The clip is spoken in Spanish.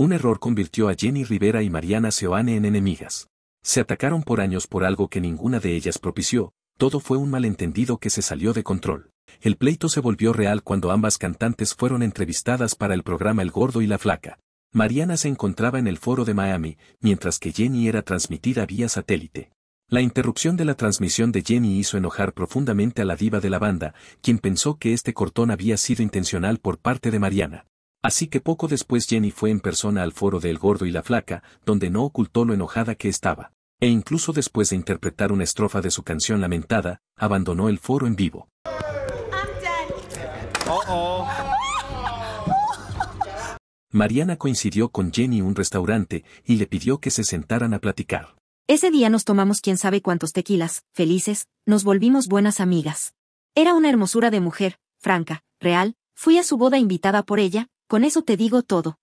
Un error convirtió a Jenny Rivera y Mariana Seoane en enemigas. Se atacaron por años por algo que ninguna de ellas propició, todo fue un malentendido que se salió de control. El pleito se volvió real cuando ambas cantantes fueron entrevistadas para el programa El Gordo y la Flaca. Mariana se encontraba en el foro de Miami, mientras que Jenny era transmitida vía satélite. La interrupción de la transmisión de Jenny hizo enojar profundamente a la diva de la banda, quien pensó que este cortón había sido intencional por parte de Mariana. Así que poco después Jenny fue en persona al foro de El Gordo y la Flaca, donde no ocultó lo enojada que estaba. E incluso después de interpretar una estrofa de su canción lamentada, abandonó el foro en vivo. Mariana coincidió con Jenny en un restaurante y le pidió que se sentaran a platicar. Ese día nos tomamos quién sabe cuántos tequilas, felices, nos volvimos buenas amigas. Era una hermosura de mujer, franca, real, fui a su boda invitada por ella, con eso te digo todo.